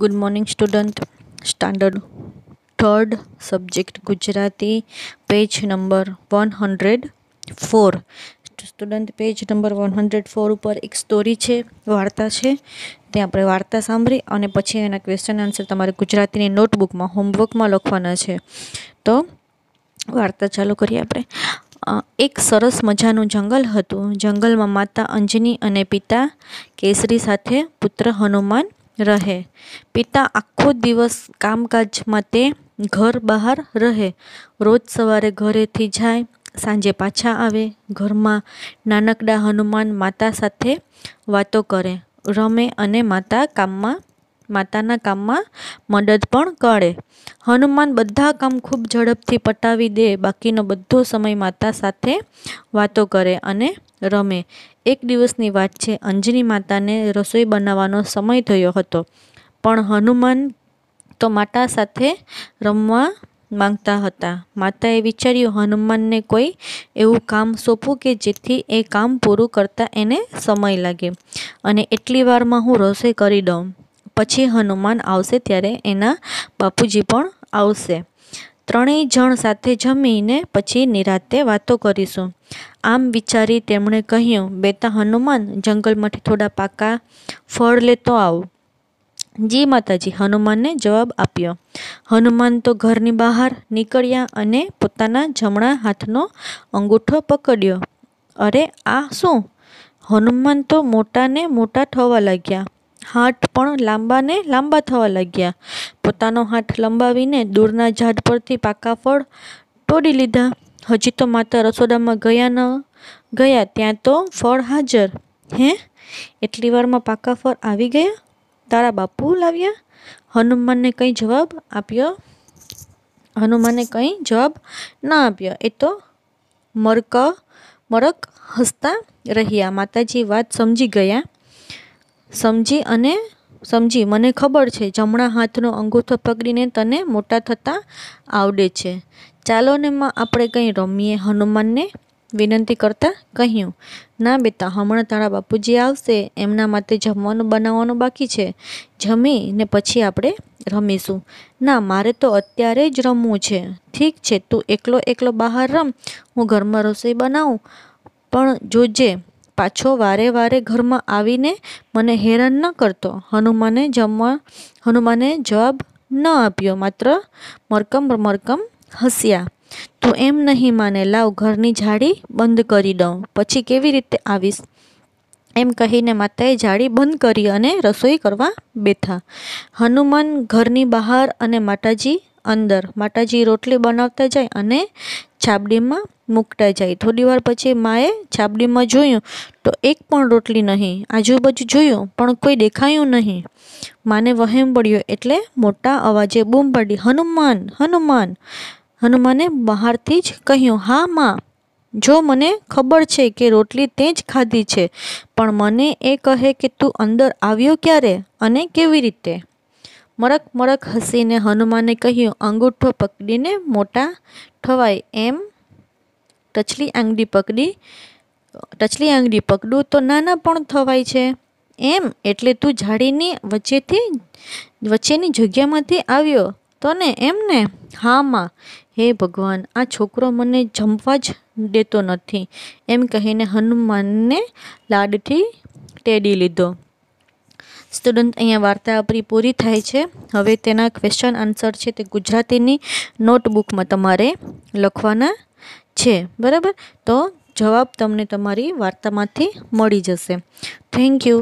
good morning student standard third subject Gujarati page number one hundred four student page number one hundred four ઉપર એક story છે વાર્તા છે તે આપણે વાર્તા સાંભળી અને પછી એના ક્વેશ્ચન આન્સર તમારે ગુજરાતીની નોટબુકમાં હોમવર્કમાં લખવાના છે તો વાર્તા ચાલુ કરીએ આપણે એક સરસ મજાનું જંગલ હતું જંગલમાં માતા અંજની અને પિતા કેસરી સાથે પુત્ર હનુમાન રહે પિતા આખો દિવસ કામકાજ માટે ઘર બહાર રહે રોજ સવારે ઘરેથી જાય સાંજે પાછા આવે ઘરમાં નાનકડા હનુમાન માતા સાથે વાતો કરે રમે અને માતા કામમાં માતાના કામમાં મદદ પણ કરે હનુમાન બધા કામ ખૂબ ઝડપથી પટાવી દે બાકીનો બધો સમય માતા સાથે વાતો કરે અને રમે એક દિવસની વાત છે અંજની માતાને રસોઈ બનાવવાનો સમય થયો હતો પણ હનુમાન તો માતા સાથે રમવા માંગતા હતા માતાએ વિચાર્યું હનુમાનને કોઈ એવું કામ સોંપવું કે જેથી એ કામ પૂરું કરતાં એને સમય લાગે અને એટલી વારમાં હું રસોઈ કરી દઉં પછી હનુમાન આવશે ત્યારે એના બાપુજી પણ આવશે ત્રણેય જણ સાથે જમીને પછી નિરાતે વાતો કરીશું આમ વિચારી તેમણે કહ્યું બેટા હનુમાન જંગલમાંથી થોડા પાકા ફળ લેતો આવો જી માતાજી હનુમાનને જવાબ આપ્યો હનુમાન તો ઘરની બહાર નીકળ્યા અને પોતાના જમણા હાથનો અંગૂઠો પકડ્યો અરે આ શું હનુમાન તો મોટાને મોટા થવા લાગ્યા હાથ પણ લાંબા ને લાંબા થવા લાગ્યા પોતાનો હાથ લંબાવીને દૂરના ઝાડ પરથી પાકા ફળ તોડી લીધા હજી તો માતા રસોડામાં ગયા ન ગયા ત્યાં તો ફળ હાજર હે એટલી વારમાં પાકા ફળ આવી ગયા તારા બાપુ લાવ્યા હનુમાનને કંઈ જવાબ આપ્યો હનુમાને કંઈ જવાબ ના આપ્યો એ તો મરક મરક હસતા રહ્યા માતાજી વાત સમજી ગયા સમજી અને સમજી મને ખબર છે જમણા હાથનો અંગૂઠો પકડીને તને મોટા થતા આવડે છે ચાલો ને માં આપણે કંઈ રમીએ હનુમાનને વિનંતી કરતા કહ્યું ના બેટા હમણાં તારા બાપુજી આવશે એમના માટે જમવાનું બનાવવાનું બાકી છે જમી ને પછી આપણે રમીશું ના મારે તો અત્યારે જ રમવું છે ઠીક છે તું એકલો એકલો બહાર રમ હું ઘરમાં રસોઈ બનાવું પણ જોજે પાછો વારે વારે ઘરમાં આવીને મને હેરાન ન કરતો હનુમાને જમવા હનુમાને જવાબ ન આપ્યો માત્ર મરકમ મરકમ હસ્યા તું એમ નહીં માને લાવ ઘરની જાળી બંધ કરી દઉં પછી કેવી રીતે આવીશ એમ કહીને માતાએ જાળી બંધ કરી અને રસોઈ કરવા બેઠા હનુમાન ઘરની બહાર અને માતાજી અંદર માતાજી રોટલી બનાવતા જાય અને છાબડીમાં મૂકતા જાય થોડી વાર પછી માએ છાબડીમાં જોયું તો એક પણ રોટલી નહીં આજુબાજુ જોયું પણ કોઈ દેખાયું નહીં માને વહેમ પડ્યો એટલે મોટા અવાજે બૂમ પાડી હનુમાન હનુમાન હનુમાને બહારથી જ કહ્યું હા માં જો મને ખબર છે કે રોટલી તે જ ખાધી છે પણ મને એ કહે કે તું અંદર આવ્યો ક્યારે અને કેવી રીતે મરક મરક હસીને હનુમાને કહ્યું અંગૂઠો પકડીને મોટા થવાય એમ ટચલી આંગડી પકડી ટચલી આંગડી પકડું તો નાના પણ થવાય છે એમ એટલે તું ઝાડીની વચ્ચેથી વચ્ચેની જગ્યામાંથી આવ્યો તો ને એમ ને હા માં હે ભગવાન આ છોકરો મને જમવા જ દેતો નથી એમ કહીને હનુમાનને લાડથી તેડી લીધો સ્ટુડન્ટ અહીંયા વાર્તા આપણી પૂરી થાય છે હવે તેના ક્વેશ્ચન આન્સર છે તે ગુજરાતીની નોટબુકમાં તમારે લખવાના છે બરાબર તો જવાબ તમને તમારી વાર્તામાંથી મળી જશે થેન્ક યુ